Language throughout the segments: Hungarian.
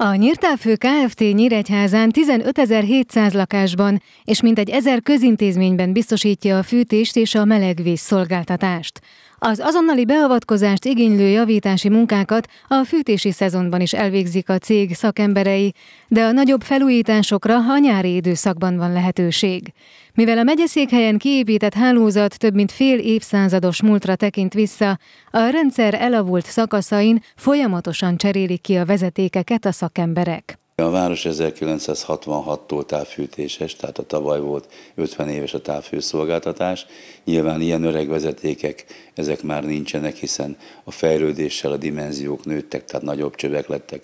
A Nyírtávfő Kft. Nyíregyházán 15.700 lakásban és mintegy 1000 közintézményben biztosítja a fűtést és a melegvíz szolgáltatást. Az azonnali beavatkozást igénylő javítási munkákat a fűtési szezonban is elvégzik a cég szakemberei, de a nagyobb felújításokra a nyári időszakban van lehetőség. Mivel a megyeszékhelyen kiépített hálózat több mint fél évszázados múltra tekint vissza, a rendszer elavult szakaszain folyamatosan cserélik ki a vezetékeket a szakemberek. A város 1966-tól távfűtéses, tehát a tavaly volt 50 éves a távfőszolgáltatás. Nyilván ilyen öreg vezetékek, ezek már nincsenek, hiszen a fejlődéssel a dimenziók nőttek, tehát nagyobb csövek lettek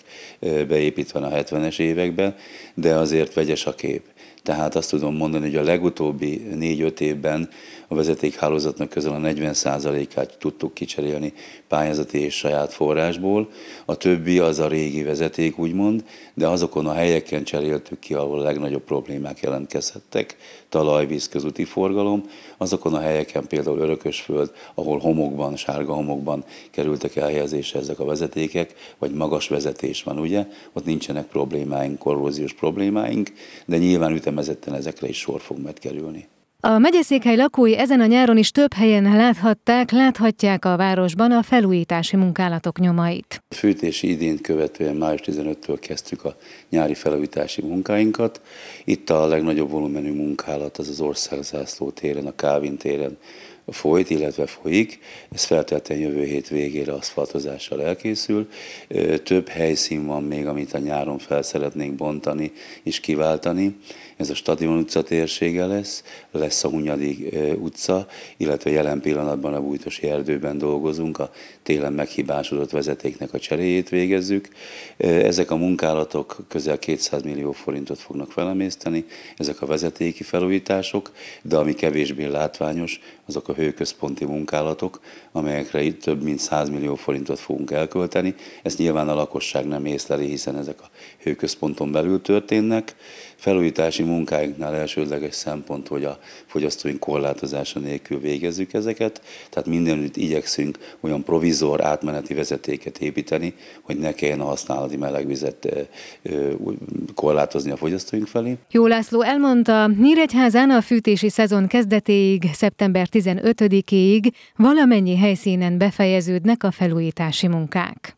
beépítve a 70-es években, de azért vegyes a kép tehát azt tudom mondani, hogy a legutóbbi négy-öt évben a vezetékhálózatnak közel a 40%-át tudtuk kicserélni pályázati és saját forrásból, a többi az a régi vezeték úgymond, de azokon a helyeken cseréltük ki, ahol a legnagyobb problémák jelentkezhettek, talajvíz közúti forgalom, azokon a helyeken például örökösföld, ahol homokban, sárga homokban kerültek elhelyezésre ezek a vezetékek, vagy magas vezetés van, ugye, ott nincsenek problémáink, korróziós problémáink, de nyilván ütem értelmezetten ezekre is sor fog majd kerülni. A megyeszékhely lakói ezen a nyáron is több helyen láthatták, láthatják a városban a felújítási munkálatok nyomait. A fűtési idén követően május 15-től kezdtük a nyári felújítási munkáinkat. Itt a legnagyobb volumenű munkálat az az Országzászló téren, a Kávin téren folyt, illetve folyik, ez feltétlenül jövő hét végére aszfaltozással elkészül. Több helyszín van még, amit a nyáron fel szeretnénk bontani és kiváltani. Ez a Stadion utca térsége lesz, lesz a Hunyadi utca, illetve jelen pillanatban a Bújtosi erdőben dolgozunk, a télen meghibásodott vezetéknek a cseréjét végezzük. Ezek a munkálatok közel 200 millió forintot fognak felemészteni, ezek a vezetéki felújítások, de ami kevésbé látványos, azok a hőközponti munkálatok, amelyekre itt több mint 100 millió forintot fogunk elkölteni. Ezt nyilván a lakosság nem észleli, hiszen ezek a hőközponton belül történnek. Felújítási munkáinknál elsődleges szempont, hogy a fogyasztóink korlátozása nélkül végezzük ezeket, tehát mindenütt igyekszünk olyan provizor átmeneti vezetéket építeni, hogy ne kelljen a használati melegvizet korlátozni a fogyasztóink felé. Jó László elmondta, Nyíregyházán a fűtési szezon kezdetéig, szeptember 15 5-ig valamennyi helyszínen befejeződnek a felújítási munkák.